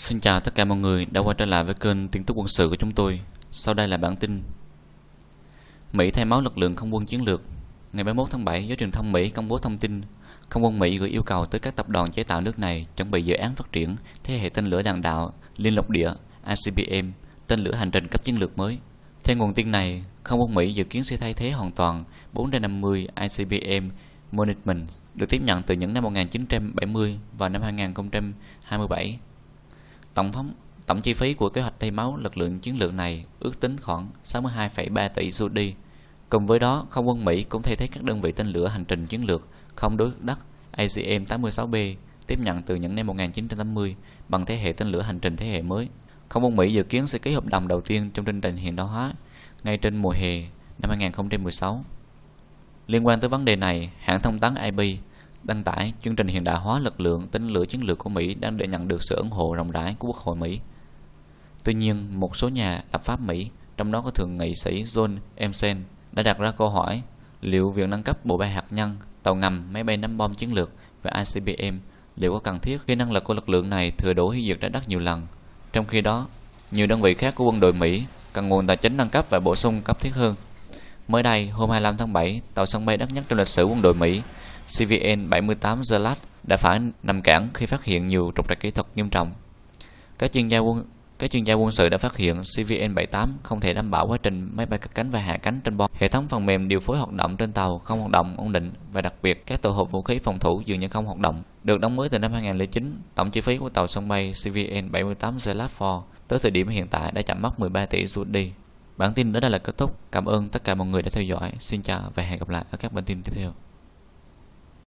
Xin chào tất cả mọi người đã quay trở lại với kênh tin tức quân sự của chúng tôi. Sau đây là bản tin. Mỹ thay máu lực lượng không quân chiến lược. Ngày 31 tháng 7, giới truyền thông Mỹ công bố thông tin không quân Mỹ gửi yêu cầu tới các tập đoàn chế tạo nước này chuẩn bị dự án phát triển thế hệ tên lửa đạn đạo liên lục địa ICBM, tên lửa hành trình cấp chiến lược mới. Theo nguồn tin này, không quân Mỹ dự kiến sẽ thay thế hoàn toàn 450 ICBM Management được tiếp nhận từ những năm 1970 và năm 2027 Tổng phóng tổng chi phí của kế hoạch thay máu lực lượng chiến lược này ước tính khoảng 62,3 tỷ USD. Cùng với đó, không quân Mỹ cũng thay thế các đơn vị tên lửa hành trình chiến lược không đối đất ACM-86B tiếp nhận từ những năm 1980 bằng thế hệ tên lửa hành trình thế hệ mới. Không quân Mỹ dự kiến sẽ ký hợp đồng đầu tiên trong chương trình hiện đại hóa ngay trên mùa hè năm 2016. Liên quan tới vấn đề này, hãng thông tấn IP Đăng tải chương trình hiện đại hóa lực lượng tên lửa chiến lược của Mỹ đang để nhận được sự ủng hộ rộng rãi của Quốc hội Mỹ. Tuy nhiên, một số nhà lập pháp Mỹ, trong đó có thượng nghị sĩ John Emsen, đã đặt ra câu hỏi liệu việc nâng cấp bộ bay hạt nhân, tàu ngầm, máy bay ném bom chiến lược và ICBM liệu có cần thiết khi năng lực của lực lượng này thừa đủ hy dược trái đất nhiều lần. Trong khi đó, nhiều đơn vị khác của quân đội Mỹ cần nguồn tài chính nâng cấp và bổ sung cấp thiết hơn. Mới đây, hôm 25 tháng 7, tàu sân bay đắt nhất trong lịch sử quân đội Mỹ CVN-78 Zlat đã phải nằm cản khi phát hiện nhiều trục trặc kỹ thuật nghiêm trọng. Các chuyên gia quân các chuyên gia quân sự đã phát hiện CVN-78 không thể đảm bảo quá trình máy bay cất cánh và hạ cánh trên bom. Hệ thống phần mềm điều phối hoạt động trên tàu không hoạt động ổn định và đặc biệt các tổ hợp vũ khí phòng thủ dường như không hoạt động. Được đóng mới từ năm 2009, tổng chi phí của tàu sân bay CVN-78 Zelat 4 tới thời điểm hiện tại đã chạm mốc 13 tỷ USD. Bản tin đến đây là kết thúc. Cảm ơn tất cả mọi người đã theo dõi. Xin chào và hẹn gặp lại ở các bản tin tiếp theo.